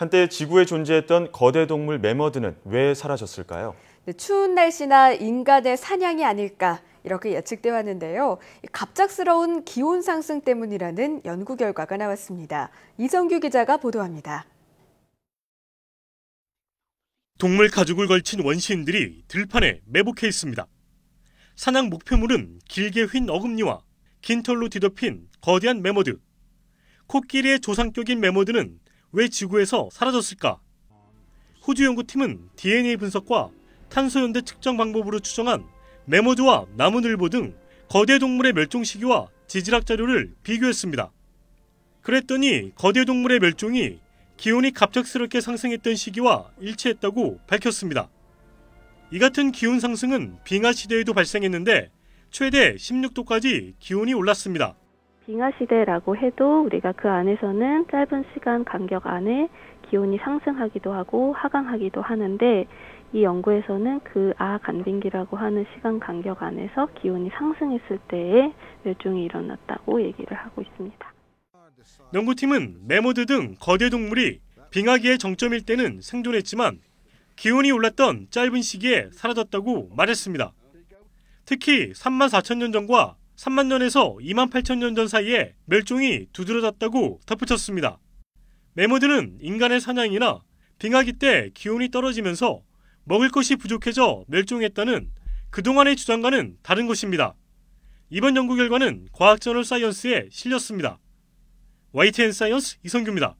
한때 지구에 존재했던 거대 동물 매머드는 왜 사라졌을까요? 네, 추운 날씨나 인간의 사냥이 아닐까 이렇게 예측되어 왔는데요. 갑작스러운 기온 상승 때문이라는 연구 결과가 나왔습니다. 이정규 기자가 보도합니다. 동물 가죽을 걸친 원시인들이 들판에 매복해 있습니다. 사냥 목표물은 길게 휜 어금니와 긴 털로 뒤덮인 거대한 매머드. 코끼리의 조상격인 매머드는 왜 지구에서 사라졌을까? 호주 연구팀은 DNA 분석과 탄소연대 측정 방법으로 추정한 메모조와 나무늘보 등 거대 동물의 멸종 시기와 지질학 자료를 비교했습니다. 그랬더니 거대 동물의 멸종이 기온이 갑작스럽게 상승했던 시기와 일치했다고 밝혔습니다. 이 같은 기온 상승은 빙하 시대에도 발생했는데 최대 16도까지 기온이 올랐습니다. 빙하 시대라고 해도 우리가 그 안에서는 짧은 시간 간격 안에 기온이 상승하기도 하고 하강하기도 하는데 이 연구에서는 그 아간빙기라고 하는 시간 간격 안에서 기온이 상승했을 때에 멸종이 일어났다고 얘기를 하고 있습니다. 연구팀은 메모드 등 거대 동물이 빙하기의 정점일 때는 생존했지만 기온이 올랐던 짧은 시기에 사라졌다고 말했습니다. 특히 3만 4천 년 전과 3만 년에서 2만 8천 년 전 사이에 멸종이 두드러졌다고 덧붙였습니다. 매모들은 인간의 사냥이나 빙하기 때 기온이 떨어지면서 먹을 것이 부족해져 멸종했다는 그동안의 주장과는 다른 것입니다. 이번 연구 결과는 과학저널 사이언스에 실렸습니다. YTN 사이언스 이성규입니다.